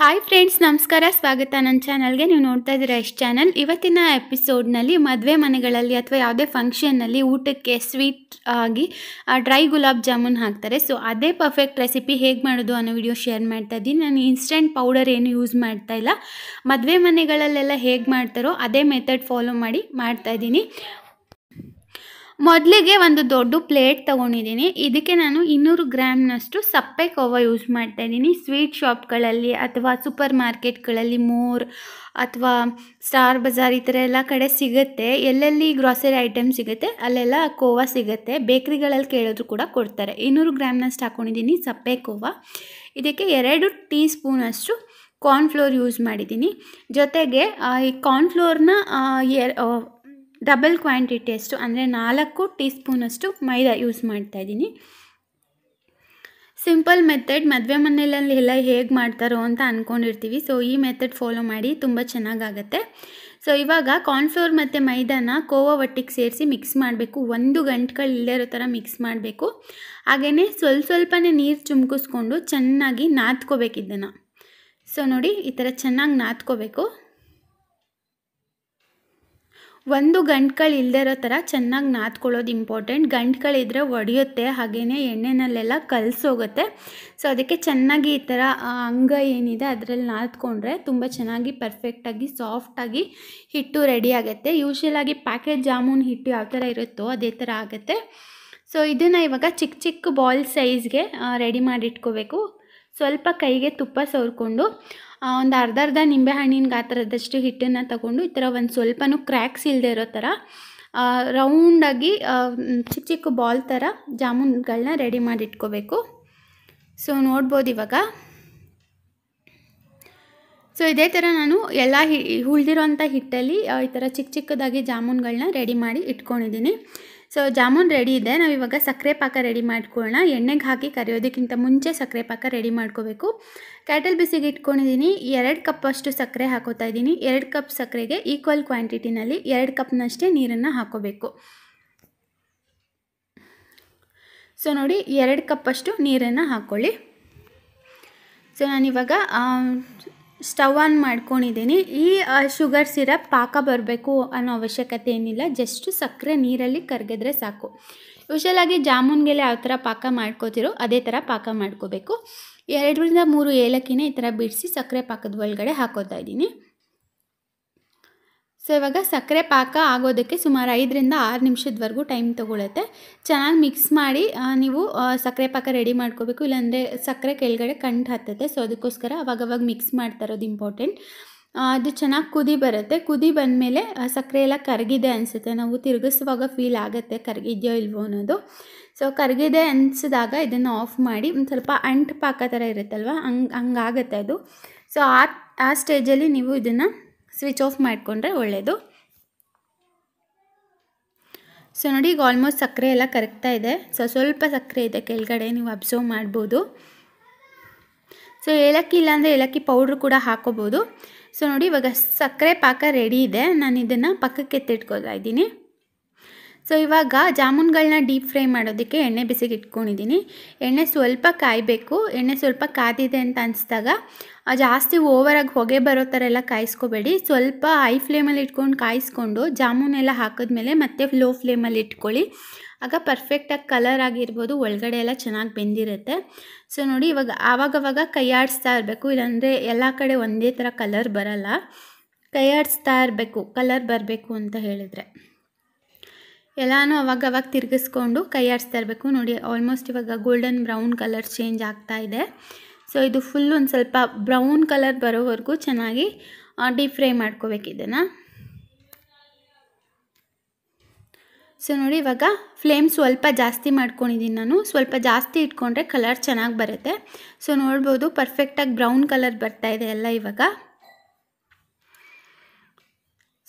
hi friends ನಮಸ್ಕಾರ ಸ್ವಾಗತ ನನ್ನ ಚಾನಲ್ಗೆ ನೀವು ನೋಡ್ತಾ ಇದ್ದೀರಾ ಎಷ್ಟು ಚಾನಲ್ ಇವತ್ತಿನ ಎಪಿಸೋಡ್ನಲ್ಲಿ ಮದುವೆ ಮನೆಗಳಲ್ಲಿ ಅಥವಾ ಯಾವುದೇ ಫಂಕ್ಷನ್ನಲ್ಲಿ ಊಟಕ್ಕೆ ಸ್ವೀಟ್ ಆಗಿ ಡ್ರೈ ಗುಲಾಬ್ ಜಾಮೂನ್ ಹಾಕ್ತಾರೆ ಸೊ ಅದೇ ಪರ್ಫೆಕ್ಟ್ ರೆಸಿಪಿ ಹೇಗೆ ಮಾಡೋದು ಅನ್ನೋ ವಿಡಿಯೋ ಶೇರ್ ಮಾಡ್ತಾ ಇದ್ದೀನಿ ನಾನು ಇನ್ಸ್ಟೆಂಟ್ ಪೌಡರ್ ಏನು ಯೂಸ್ ಮಾಡ್ತಾ ಇಲ್ಲ ಮದುವೆ ಮನೆಗಳಲ್ಲೆಲ್ಲ ಹೇಗೆ ಮಾಡ್ತಾರೋ ಅದೇ ಮೆಥಡ್ ಫಾಲೋ ಮಾಡಿ ಮಾಡ್ತಾ ಇದ್ದೀನಿ ಮೊದಲಿಗೆ ಒಂದು ದೊಡ್ಡ ಪ್ಲೇಟ್ ತೊಗೊಂಡಿದ್ದೀನಿ ಇದಕ್ಕೆ ನಾನು ಇನ್ನೂರು ಗ್ರಾಮ್ನಷ್ಟು ಸಪ್ಪೆ ಕೋವ ಯೂಸ್ ಮಾಡ್ತಾ ಇದ್ದೀನಿ ಸ್ವೀಟ್ ಶಾಪ್ಗಳಲ್ಲಿ ಅಥವಾ ಸೂಪರ್ ಮಾರ್ಕೆಟ್ಗಳಲ್ಲಿ ಮೋರ್ ಅಥವಾ ಸ್ಟಾರ್ ಬಜಾರ್ ಈ ಥರ ಎಲ್ಲ ಕಡೆ ಸಿಗುತ್ತೆ ಎಲ್ಲೆಲ್ಲಿ ಗ್ರಾಸರಿ ಐಟಮ್ ಸಿಗುತ್ತೆ ಅಲ್ಲೆಲ್ಲ ಕೋವಾ ಸಿಗುತ್ತೆ ಬೇಕ್ರಿಗಳಲ್ಲಿ ಕೇಳಿದ್ರು ಕೂಡ ಕೊಡ್ತಾರೆ ಇನ್ನೂರು ಗ್ರಾಮ್ನಷ್ಟು ಹಾಕ್ಕೊಂಡಿದ್ದೀನಿ ಸಪ್ಪೆ ಕೋವ ಇದಕ್ಕೆ ಎರಡು ಟೀ ಸ್ಪೂನಷ್ಟು ಕಾರ್ನ್ಫ್ಲೋರ್ ಯೂಸ್ ಮಾಡಿದ್ದೀನಿ ಜೊತೆಗೆ ಈ ಕಾರ್ನ್ಫ್ಲೋರ್ನ ಡಬಲ್ ಅಷ್ಟು ಅಂದರೆ ನಾಲ್ಕು ಟೀ ಸ್ಪೂನಷ್ಟು ಮೈದಾ ಯೂಸ್ ಮಾಡ್ತಾಯಿದ್ದೀನಿ ಸಿಂಪಲ್ ಮೆಥಡ್ ಮದುವೆ ಮನೆಯಲ್ಲಿ ಎಲ್ಲ ಹೇಗೆ ಮಾಡ್ತಾರೋ ಅಂತ ಅಂದ್ಕೊಂಡಿರ್ತೀವಿ ಸೊ ಈ ಮೆಥಡ್ ಫಾಲೋ ಮಾಡಿ ತುಂಬ ಚೆನ್ನಾಗಾಗತ್ತೆ ಸೊ ಇವಾಗ ಕಾರ್ನ್ಫ್ಲೋರ್ ಮತ್ತು ಮೈದಾನ ಕೋವಾ ಒಟ್ಟಿಗೆ ಸೇರಿಸಿ ಮಿಕ್ಸ್ ಮಾಡಬೇಕು ಒಂದು ಗಂಟೆಗಳು ಇಲ್ಲದೇ ಇರೋ ಥರ ಮಿಕ್ಸ್ ಮಾಡಬೇಕು ಹಾಗೆಯೇ ಸ್ವಲ್ಪ ಸ್ವಲ್ಪನೇ ನೀರು ಚುಮ್ಕಿಸ್ಕೊಂಡು ಚೆನ್ನಾಗಿ ನಾದ್ಕೋಬೇಕು ಇದನ್ನು ಸೊ ನೋಡಿ ಈ ಥರ ಚೆನ್ನಾಗಿ ನಾದ್ಕೋಬೇಕು ಒಂದು ಗಂಟುಗಳಿಲ್ದೇ ಇರೋ ಥರ ಚೆನ್ನಾಗಿ ನಾದ್ಕೊಳ್ಳೋದು ಇಂಪಾರ್ಟೆಂಟ್ ಗಂಟ್ಗಳಿದ್ರೆ ಒಡೆಯುತ್ತೆ ಹಾಗೆಯೇ ಎಣ್ಣೆನಲ್ಲೆಲ್ಲ ಕಲಸೋಗುತ್ತೆ ಸೊ ಅದಕ್ಕೆ ಚೆನ್ನಾಗಿ ಈ ಥರ ಅಂಗ ಏನಿದೆ ಅದರಲ್ಲಿ ನಾದ್ಕೊಂಡ್ರೆ ತುಂಬ ಚೆನ್ನಾಗಿ ಪರ್ಫೆಕ್ಟಾಗಿ ಸಾಫ್ಟಾಗಿ ಹಿಟ್ಟು ರೆಡಿ ಆಗುತ್ತೆ ಯೂಶ್ವಲಾಗಿ ಪ್ಯಾಕೆಟ್ ಜಾಮೂನ್ ಹಿಟ್ಟು ಯಾವ ಥರ ಇರುತ್ತೋ ಅದೇ ಥರ ಆಗುತ್ತೆ ಸೊ ಇದನ್ನು ಇವಾಗ ಚಿಕ್ಕ ಚಿಕ್ಕ ಬಾಲ್ ಸೈಜ್ಗೆ ರೆಡಿ ಮಾಡಿಟ್ಕೋಬೇಕು ಸ್ವಲ್ಪ ಕೈಗೆ ತುಪ್ಪ ಸವರಿಕೊಂಡು ಒಂದು ಅರ್ಧ ಅರ್ಧ ನಿಂಬೆಹಣ್ಣಿನ ಗಾತ್ರದಷ್ಟು ಹಿಟ್ಟನ್ನು ತಗೊಂಡು ಈ ಥರ ಒಂದು ಸ್ವಲ್ಪನೂ ಕ್ರ್ಯಾಕ್ಸ್ ಇಲ್ಲದೆ ಇರೋ ಥರ ರೌಂಡಾಗಿ ಚಿಕ್ಕ ಚಿಕ್ಕ ಬಾಲ್ ಥರ ಜಾಮೂನ್ಗಳನ್ನ ರೆಡಿ ಮಾಡಿ ಇಟ್ಕೋಬೇಕು ಸೊ ನೋಡ್ಬೋದು ಇವಾಗ ಸೊ ಇದೇ ಥರ ನಾನು ಎಲ್ಲ ಹಿ ಉಳಿದಿರೋಂಥ ಹಿಟ್ಟಲ್ಲಿ ಈ ಥರ ಚಿಕ್ಕ ಚಿಕ್ಕದಾಗಿ ಜಾಮೂನ್ಗಳನ್ನ ರೆಡಿ ಮಾಡಿ ಇಟ್ಕೊಂಡಿದ್ದೀನಿ ಸೊ ಜಾಮೂನ್ ರೆಡಿ ಇದೆ ನಾವು ಸಕ್ಕರೆ ಪಾಕ ರೆಡಿ ಮಾಡ್ಕೊಳ್ಳೋಣ ಎಣ್ಣೆಗೆ ಹಾಕಿ ಕರಿಯೋದಕ್ಕಿಂತ ಮುಂಚೆ ಸಕ್ಕರೆ ಪಾಕ ರೆಡಿ ಮಾಡ್ಕೋಬೇಕು ಕ್ಯಾಟಲ್ ಬಿಸಿಗೆ ಇಟ್ಕೊಂಡಿದ್ದೀನಿ ಎರಡು ಕಪ್ ಅಷ್ಟು ಸಕ್ಕರೆ ಹಾಕೋತಾ ಇದ್ದೀನಿ ಎರಡು ಕಪ್ ಸಕ್ಕರೆಗೆ ಈಕ್ವಲ್ ಕ್ವಾಂಟಿಟಿನಲ್ಲಿ ಎರಡು ಕಪ್ನಷ್ಟೇ ನೀರನ್ನು ಹಾಕೋಬೇಕು ಸೊ ನೋಡಿ ಎರಡು ಕಪ್ಪಷ್ಟು ನೀರನ್ನು ಹಾಕ್ಕೊಳ್ಳಿ ಸೊ ನಾನಿವಾಗ ಸ್ಟವ್ ಆನ್ ಮಾಡ್ಕೊಂಡಿದ್ದೀನಿ ಈ ಶುಗರ್ ಸಿರಪ್ ಪಾಕ ಬರಬೇಕು ಅನ್ನೋ ಅವಶ್ಯಕತೆ ಏನಿಲ್ಲ ಜಸ್ಟ್ ಸಕ್ಕರೆ ನೀರಲ್ಲಿ ಕರ್ಗಿದ್ರೆ ಸಾಕು ಯೂಶಲಾಗಿ ಜಾಮೂನ್ಗೆಲ್ಲ ಯಾವ ಥರ ಪಾಕ ಮಾಡ್ಕೋತಿರೋ ಅದೇ ಥರ ಪಾಕ ಮಾಡ್ಕೋಬೇಕು ಎರಡರಿಂದ ಮೂರು ಏಲಕ್ಕಿನೇ ಈ ಥರ ಬಿಡಿಸಿ ಸಕ್ಕರೆ ಪಾಕದ ಒಳಗಡೆ ಹಾಕೋತಾ ಇದ್ದೀನಿ ಸೊ ಇವಾಗ ಸಕ್ಕರೆ ಪಾಕ ಆಗೋದಕ್ಕೆ ಸುಮಾರು ಐದರಿಂದ ಆರು ನಿಮಿಷದವರೆಗೂ ಟೈಮ್ ತೊಗೊಳುತ್ತೆ ಚೆನ್ನಾಗಿ ಮಿಕ್ಸ್ ಮಾಡಿ ನೀವು ಸಕ್ಕರೆ ಪಾಕ ರೆಡಿ ಮಾಡ್ಕೋಬೇಕು ಇಲ್ಲಾಂದರೆ ಸಕ್ಕರೆ ಕೆಳಗಡೆ ಕಂಡು ಹತ್ತತ್ತೆ ಸೊ ಅದಕ್ಕೋಸ್ಕರ ಅವಾಗವಾಗ ಮಿಕ್ಸ್ ಮಾಡ್ತಾ ಇರೋದು ಇಂಪಾರ್ಟೆಂಟ್ ಅದು ಚೆನ್ನಾಗಿ ಕುದಿ ಬರುತ್ತೆ ಕುದಿ ಬಂದಮೇಲೆ ಸಕ್ಕರೆ ಎಲ್ಲ ಕರಗಿದೆ ಅನಿಸುತ್ತೆ ನಾವು ತಿರುಗಿಸುವಾಗ ಫೀಲ್ ಆಗುತ್ತೆ ಕರಗಿದೆಯೋ ಇಲ್ವೋ ಅನ್ನೋದು ಸೊ ಕರಗಿದೆ ಅನಿಸಿದಾಗ ಇದನ್ನು ಆಫ್ ಮಾಡಿ ಒಂದು ಸ್ವಲ್ಪ ಅಂಟು ಪಾಕ ಥರ ಇರುತ್ತಲ್ವ ಹಂಗೆ ಹಂಗಾಗತ್ತೆ ಅದು ಸೊ ಆ ಆ ಸ್ಟೇಜಲ್ಲಿ ನೀವು ಇದನ್ನು ಸ್ವಿಚ್ ಆಫ್ ಮಾಡಿಕೊಂಡ್ರೆ ಒಳ್ಳೆಯದು ಸೊ ನೋಡಿ ಈಗ ಆಲ್ಮೋಸ್ಟ್ ಸಕ್ಕರೆ ಎಲ್ಲ ಕರಗ್ತಾ ಇದೆ ಸೊ ಸ್ವಲ್ಪ ಸಕ್ಕರೆ ಇದೆ ಕೆಳಗಡೆ ನೀವು ಅಬ್ಸರ್ವ್ ಮಾಡ್ಬೋದು ಸೊ ಏಲಕ್ಕಿ ಇಲ್ಲಾಂದರೆ ಏಲಕ್ಕಿ ಪೌಡ್ರ್ ಕೂಡ ಹಾಕೋಬೋದು ಸೊ ನೋಡಿ ಇವಾಗ ಸಕ್ಕರೆ ಪಾಕ ರೆಡಿ ಇದೆ ನಾನು ಇದನ್ನು ಪಕ್ಕಕ್ಕೆ ಎತ್ತಿಟ್ಕೊಳ್ತಾ ಇದ್ದೀನಿ ಸೊ ಇವಾಗ ಜಾಮೂನ್ಗಳನ್ನ ಡೀಪ್ ಫ್ರೈ ಮಾಡೋದಕ್ಕೆ ಎಣ್ಣೆ ಬಿಸಿಗೆ ಇಟ್ಕೊಂಡಿದ್ದೀನಿ ಎಣ್ಣೆ ಸ್ವಲ್ಪ ಕಾಯಬೇಕು ಎಣ್ಣೆ ಸ್ವಲ್ಪ ಕಾದಿದೆ ಅಂತ ಅನಿಸಿದಾಗ ಜಾಸ್ತಿ ಓವರಾಗಿ ಹೊಗೆ ಬರೋ ಥರ ಎಲ್ಲ ಕಾಯಿಸ್ಕೋಬೇಡಿ ಸ್ವಲ್ಪ ಹೈ ಫ್ಲೇಮಲ್ಲಿ ಇಟ್ಕೊಂಡು ಕಾಯಿಸ್ಕೊಂಡು ಜಾಮೂನ್ ಎಲ್ಲ ಹಾಕಿದ್ಮೇಲೆ ಮತ್ತೆ ಲೋ ಫ್ಲೇಮಲ್ಲಿ ಇಟ್ಕೊಳ್ಳಿ ಆಗ ಪರ್ಫೆಕ್ಟಾಗಿ ಕಲರ್ ಆಗಿರ್ಬೋದು ಒಳಗಡೆ ಎಲ್ಲ ಚೆನ್ನಾಗಿ ಬೆಂದಿರುತ್ತೆ ಸೊ ನೋಡಿ ಇವಾಗ ಆವಾಗವಾಗ ಕೈಯಾಡಿಸ್ತಾ ಇರಬೇಕು ಇಲ್ಲಾಂದರೆ ಎಲ್ಲ ಕಡೆ ಒಂದೇ ಥರ ಕಲರ್ ಬರಲ್ಲ ಕೈಯಾಡಿಸ್ತಾ ಇರಬೇಕು ಕಲರ್ ಬರಬೇಕು ಅಂತ ಹೇಳಿದರೆ ಎಲ್ಲಾನು ಅವಾಗ ಅವಾಗ ತಿರುಗಿಸ್ಕೊಂಡು ಕೈ ಆಡಿಸ್ತಾ ಇರಬೇಕು ನೋಡಿ ಆಲ್ಮೋಸ್ಟ್ ಇವಾಗ ಗೋಲ್ಡನ್ ಬ್ರೌನ್ ಕಲರ್ ಚೇಂಜ್ ಆಗ್ತಾ ಇದೆ ಸೊ ಇದು ಫುಲ್ ಒಂದು ಸ್ವಲ್ಪ ಬ್ರೌನ್ ಕಲರ್ ಬರೋವರೆಗೂ ಚೆನ್ನಾಗಿ ಡೀಪ್ ಫ್ರೈ ಮಾಡ್ಕೋಬೇಕು ಇದನ್ನು ಸೊ ನೋಡಿ ಇವಾಗ ಫ್ಲೇಮ್ ಸ್ವಲ್ಪ ಜಾಸ್ತಿ ಮಾಡ್ಕೊಂಡಿದ್ದೀನಿ ನಾನು ಸ್ವಲ್ಪ ಜಾಸ್ತಿ ಇಟ್ಕೊಂಡ್ರೆ ಕಲರ್ ಚೆನ್ನಾಗಿ ಬರುತ್ತೆ ಸೊ ನೋಡ್ಬೋದು ಪರ್ಫೆಕ್ಟಾಗಿ ಬ್ರೌನ್ ಕಲರ್ ಬರ್ತಾ ಇದೆ ಎಲ್ಲ ಇವಾಗ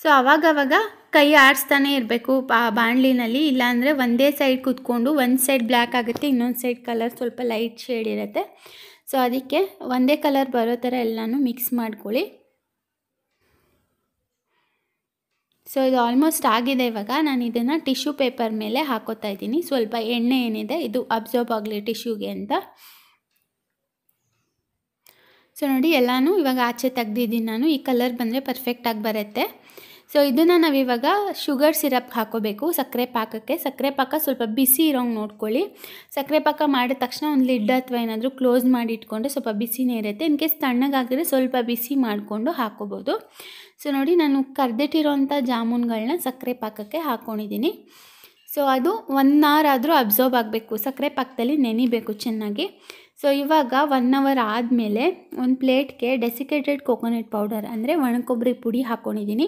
ಸೊ ಅವಾಗವಾಗ ಕೈ ಆಡಿಸ್ತಾನೆ ಇರಬೇಕು ಆ ಬಾಣಲಿನಲ್ಲಿ ಇಲ್ಲಾಂದರೆ ಒಂದೇ ಸೈಡ್ ಕೂತ್ಕೊಂಡು ಒಂದು ಸೈಡ್ ಬ್ಲ್ಯಾಕ್ ಆಗುತ್ತೆ ಇನ್ನೊಂದು ಸೈಡ್ ಕಲರ್ ಸ್ವಲ್ಪ ಲೈಟ್ ಶೇಡ್ ಇರುತ್ತೆ ಸೊ ಅದಕ್ಕೆ ಒಂದೇ ಕಲರ್ ಬರೋ ಥರ ಎಲ್ಲನೂ ಮಿಕ್ಸ್ ಮಾಡ್ಕೊಳ್ಳಿ ಸೊ ಇದು ಆಲ್ಮೋಸ್ಟ್ ಆಗಿದೆ ಇವಾಗ ನಾನು ಇದನ್ನು ಟಿಶ್ಯೂ ಪೇಪರ್ ಮೇಲೆ ಹಾಕೋತಾ ಇದ್ದೀನಿ ಸ್ವಲ್ಪ ಎಣ್ಣೆ ಏನಿದೆ ಇದು ಅಬ್ಸರ್ಬ್ ಆಗಲಿ ಟಿಶ್ಯೂಗೆ ಅಂತ ಸೊ ನೋಡಿ ಎಲ್ಲನೂ ಇವಾಗ ಆಚೆ ತೆಗ್ದಿದ್ದೀನಿ ನಾನು ಈ ಕಲರ್ ಬಂದರೆ ಪರ್ಫೆಕ್ಟಾಗಿ ಬರುತ್ತೆ ಸೊ ಇದನ್ನು ನಾವಿವಾಗ ಶುಗರ್ ಸಿರಪ್ ಹಾಕೋಬೇಕು ಸಕ್ಕರೆ ಪಾಕಕ್ಕೆ ಸಕ್ಕರೆ ಪಾಕ ಸ್ವಲ್ಪ ಬಿಸಿ ಇರೋಂಗೆ ನೋಡ್ಕೊಳ್ಳಿ ಸಕ್ಕರೆ ಪಾಕ ಮಾಡಿದ ತಕ್ಷಣ ಒಂದು ಲಿಡ್ ಅಥವಾ ಏನಾದರೂ ಕ್ಲೋಸ್ ಮಾಡಿ ಇಟ್ಕೊಂಡ್ರೆ ಸ್ವಲ್ಪ ಬಿಸಿನೇ ಇರುತ್ತೆ ಇನ್ ಕೇಸ್ ತಣ್ಣಗಾಗಿದ್ರೆ ಸ್ವಲ್ಪ ಬಿಸಿ ಮಾಡಿಕೊಂಡು ಹಾಕೋಬೋದು ಸೊ ನೋಡಿ ನಾನು ಕರೆದಿಟ್ಟಿರೋಂಥ ಜಾಮೂನ್ಗಳನ್ನ ಸಕ್ಕರೆ ಪಾಕಕ್ಕೆ ಹಾಕ್ಕೊಂಡಿದ್ದೀನಿ ಸೊ ಅದು ಒನ್ ಅವರ್ ಆದರೂ ಅಬ್ಸರ್ವ್ ಆಗಬೇಕು ಸಕ್ಕರೆ ಪಾಕದಲ್ಲಿ ನೆನಿಬೇಕು ಚೆನ್ನಾಗಿ ಸೊ ಇವಾಗ ಒನ್ ಅವರ್ ಆದಮೇಲೆ ಒಂದು ಪ್ಲೇಟ್ಗೆ ಡೆಸಿಕೇಟೆಡ್ ಕೋಕೋನಟ್ ಪೌಡರ್ ಅಂದರೆ ಒಣಕೊಬ್ಬರಿ ಪುಡಿ ಹಾಕ್ಕೊಂಡಿದ್ದೀನಿ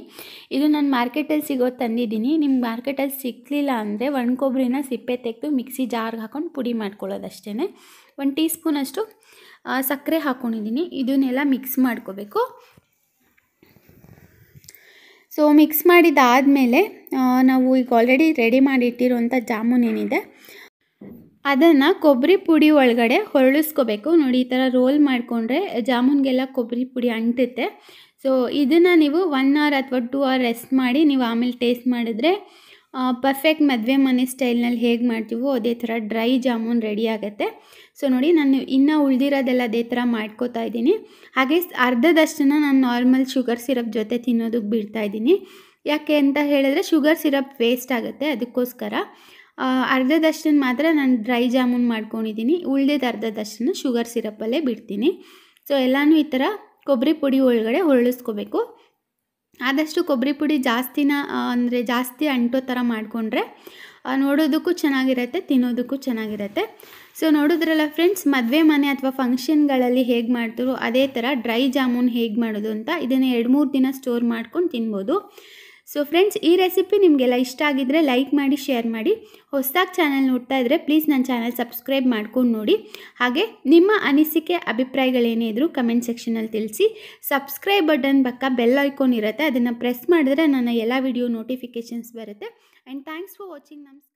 ಇದು ನಾನು ಮಾರ್ಕೆಟಲ್ಲಿ ಸಿಗೋ ತಂದಿದ್ದೀನಿ ನಿಮ್ಗೆ ಮಾರ್ಕೆಟಲ್ಲಿ ಸಿಕ್ಕಲಿಲ್ಲ ಅಂದರೆ ಒಣಕೊಬ್ಬರಿನ ಸಿಪ್ಪೆ ತೆಗೆದು ಮಿಕ್ಸಿ ಜಾರ್ಗೆ ಹಾಕೊಂಡು ಪುಡಿ ಮಾಡ್ಕೊಳ್ಳೋದಷ್ಟೇ ಒಂದು ಟೀ ಸ್ಪೂನಷ್ಟು ಸಕ್ಕರೆ ಹಾಕ್ಕೊಂಡಿದ್ದೀನಿ ಇದನ್ನೆಲ್ಲ ಮಿಕ್ಸ್ ಮಾಡ್ಕೋಬೇಕು ಸೊ ಮಿಕ್ಸ್ ಮಾಡಿದ್ದಾದಮೇಲೆ ನಾವು ಈಗ ಆಲ್ರೆಡಿ ರೆಡಿ ಮಾಡಿಟ್ಟಿರುವಂಥ ಜಾಮೂನ್ ಏನಿದೆ ಅದನ್ನು ಕೊಬ್ಬರಿ ಪುಡಿ ಒಳಗಡೆ ಹೊರಳಿಸ್ಕೋಬೇಕು ನೋಡಿ ಈ ಥರ ರೋಲ್ ಮಾಡಿಕೊಂಡ್ರೆ ಜಾಮೂನ್ಗೆಲ್ಲ ಕೊಬ್ಬರಿ ಪುಡಿ ಅಂಟುತ್ತೆ ಸೊ ಇದನ್ನು ನೀವು ಒನ್ ಅವರ್ ಅಥವಾ ಟೂ ಅವರ್ ರೆಸ್ಟ್ ಮಾಡಿ ನೀವು ಆಮೇಲೆ ಟೇಸ್ಟ್ ಮಾಡಿದ್ರೆ ಪರ್ಫೆಕ್ಟ್ ಮದುವೆ ಮನೆ ಸ್ಟೈಲ್ನಲ್ಲಿ ಹೇಗೆ ಮಾಡ್ತೀವೋ ಅದೇ ಥರ ಡ್ರೈ ಜಾಮೂನ್ ರೆಡಿ ಆಗುತ್ತೆ ಸೊ ನೋಡಿ ನಾನು ಇನ್ನೂ ಉಳಿದಿರೋದೆಲ್ಲ ಅದೇ ಥರ ಮಾಡ್ಕೋತಾ ಇದ್ದೀನಿ ಹಾಗೆ ಅರ್ಧದಷ್ಟನ್ನು ನಾನು ನಾರ್ಮಲ್ ಶುಗರ್ ಸಿರಪ್ ಜೊತೆ ತಿನ್ನೋದಕ್ಕೆ ಬಿಡ್ತಾ ಇದ್ದೀನಿ ಯಾಕೆ ಅಂತ ಹೇಳಿದ್ರೆ ಶುಗರ್ ಸಿರಪ್ ವೇಸ್ಟ್ ಆಗುತ್ತೆ ಅದಕ್ಕೋಸ್ಕರ ಅರ್ಧದಷ್ಟನ್ನು ಮಾತ್ರ ನಾನು ಡ್ರೈ ಜಾಮೂನ್ ಮಾಡ್ಕೊಂಡಿದ್ದೀನಿ ಉಳ್ದಿದ್ದ ಅರ್ಧದಷ್ಟನ್ನು ಶುಗರ್ ಸಿರಪ್ಪಲ್ಲೇ ಬಿಡ್ತೀನಿ ಸೊ ಎಲ್ಲನೂ ಈ ಥರ ಕೊಬ್ಬರಿ ಪುಡಿ ಒಳಗಡೆ ಹೊರಳಿಸ್ಕೋಬೇಕು ಆದಷ್ಟು ಕೊಬ್ಬರಿ ಪುಡಿ ಜಾಸ್ತಿನ ಅಂದರೆ ಜಾಸ್ತಿ ಅಂಟೋ ಥರ ಮಾಡಿಕೊಂಡ್ರೆ ನೋಡೋದಕ್ಕೂ ಚೆನ್ನಾಗಿರುತ್ತೆ ತಿನ್ನೋದಕ್ಕೂ ಚೆನ್ನಾಗಿರುತ್ತೆ ಸೊ ನೋಡಿದ್ರಲ್ಲ ಫ್ರೆಂಡ್ಸ್ ಮದುವೆ ಮನೆ ಅಥವಾ ಫಂಕ್ಷನ್ಗಳಲ್ಲಿ ಹೇಗೆ ಮಾಡ್ತಾರೋ ಅದೇ ಥರ ಡ್ರೈ ಜಾಮೂನ್ ಹೇಗೆ ಮಾಡೋದು ಅಂತ ಇದನ್ನು ಎರಡು ಮೂರು ದಿನ ಸ್ಟೋರ್ ಮಾಡ್ಕೊಂಡು ತಿನ್ಬೋದು ಸೊ ಫ್ರೆಂಡ್ಸ್ ಈ ರೆಸಿಪಿ ನಿಮಗೆಲ್ಲ ಇಷ್ಟ ಆಗಿದ್ರೆ ಲೈಕ್ ಮಾಡಿ ಶೇರ್ ಮಾಡಿ ಹೊಸದಾಗಿ ಚಾನಲ್ ನೋಡ್ತಾ ಇದ್ರೆ ಪ್ಲೀಸ್ ನನ್ನ ಚಾನಲ್ ಸಬ್ಸ್ಕ್ರೈಬ್ ಮಾಡ್ಕೊಂಡು ನೋಡಿ ಹಾಗೆ ನಿಮ್ಮ ಅನಿಸಿಕೆ ಅಭಿಪ್ರಾಯಗಳೇನೇ ಇದ್ರು ಕಮೆಂಟ್ ಸೆಕ್ಷನಲ್ಲಿ ತಿಳಿಸಿ ಸಬ್ಸ್ಕ್ರೈಬ್ ಬಟನ್ ಪಕ್ಕ ಬೆಲ್ ಐಕೋನ್ ಇರುತ್ತೆ ಅದನ್ನು ಪ್ರೆಸ್ ಮಾಡಿದ್ರೆ ನನ್ನ ಎಲ್ಲ ವಿಡಿಯೋ ನೋಟಿಫಿಕೇಷನ್ಸ್ ಬರುತ್ತೆ and thanks for watching norms